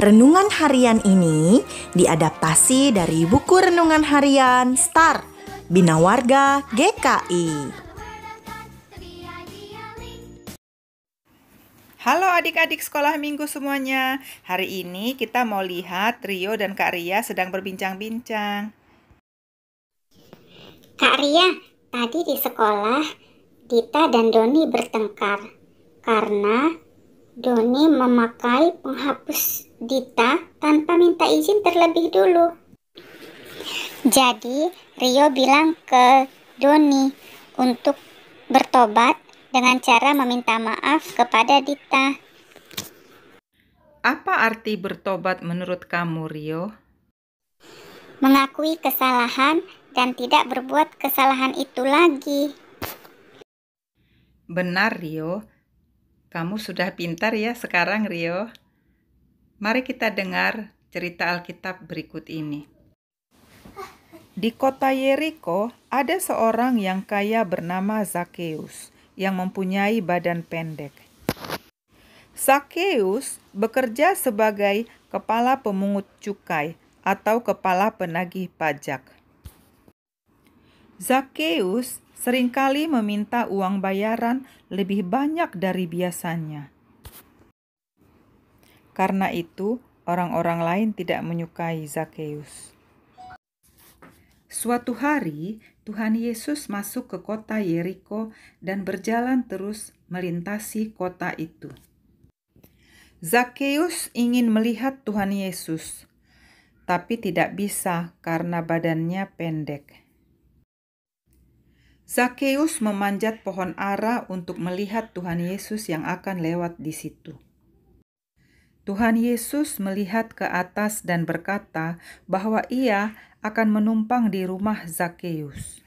Renungan harian ini diadaptasi dari buku renungan harian Star Bina Warga GKI. Halo adik-adik sekolah minggu semuanya. Hari ini kita mau lihat Rio dan Kak Ria sedang berbincang-bincang. Kak Ria, tadi di sekolah Dita dan Doni bertengkar karena Doni memakai penghapus Dita tanpa minta izin terlebih dulu. Jadi, Rio bilang ke Doni untuk bertobat dengan cara meminta maaf kepada Dita. Apa arti bertobat menurut kamu, Rio? Mengakui kesalahan dan tidak berbuat kesalahan itu lagi. Benar, Rio. Kamu sudah pintar ya sekarang, Rio. Mari kita dengar cerita Alkitab berikut ini. Di kota Yeriko ada seorang yang kaya bernama Zakeus yang mempunyai badan pendek. Zakeus bekerja sebagai kepala pemungut cukai atau kepala penagih pajak. Zakeus seringkali meminta uang bayaran lebih banyak dari biasanya. Karena itu, orang-orang lain tidak menyukai Zakheus. Suatu hari, Tuhan Yesus masuk ke kota Yeriko dan berjalan terus melintasi kota itu. Zakheus ingin melihat Tuhan Yesus, tapi tidak bisa karena badannya pendek. Zakheus memanjat pohon ara untuk melihat Tuhan Yesus yang akan lewat di situ. Tuhan Yesus melihat ke atas dan berkata bahwa ia akan menumpang di rumah Zakeus.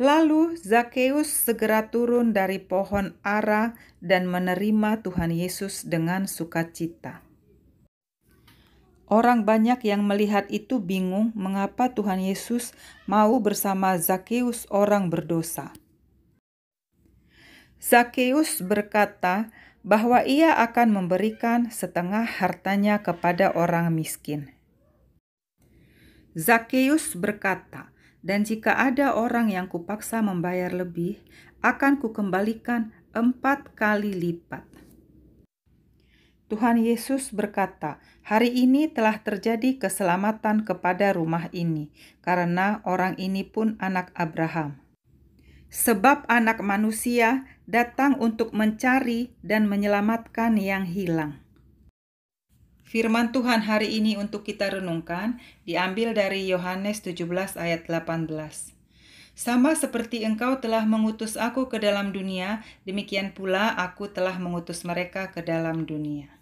Lalu Zakeus segera turun dari pohon ara dan menerima Tuhan Yesus dengan sukacita. Orang banyak yang melihat itu bingung mengapa Tuhan Yesus mau bersama Zakeus orang berdosa. Zakeus berkata, bahwa ia akan memberikan setengah hartanya kepada orang miskin. Zakeus berkata, "Dan jika ada orang yang kupaksa membayar lebih, akan kukembalikan empat kali lipat." Tuhan Yesus berkata, "Hari ini telah terjadi keselamatan kepada rumah ini, karena orang ini pun anak Abraham." Sebab anak manusia datang untuk mencari dan menyelamatkan yang hilang. Firman Tuhan hari ini untuk kita renungkan diambil dari Yohanes 17 ayat 18. Sama seperti engkau telah mengutus aku ke dalam dunia, demikian pula aku telah mengutus mereka ke dalam dunia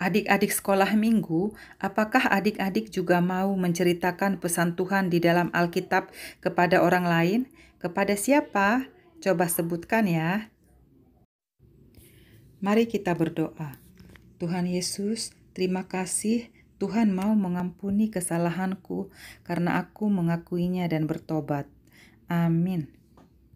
adik-adik sekolah minggu, apakah adik-adik juga mau menceritakan pesan Tuhan di dalam Alkitab kepada orang lain? Kepada siapa? Coba sebutkan ya. Mari kita berdoa. Tuhan Yesus, terima kasih Tuhan mau mengampuni kesalahanku karena aku mengakuinya dan bertobat. Amin.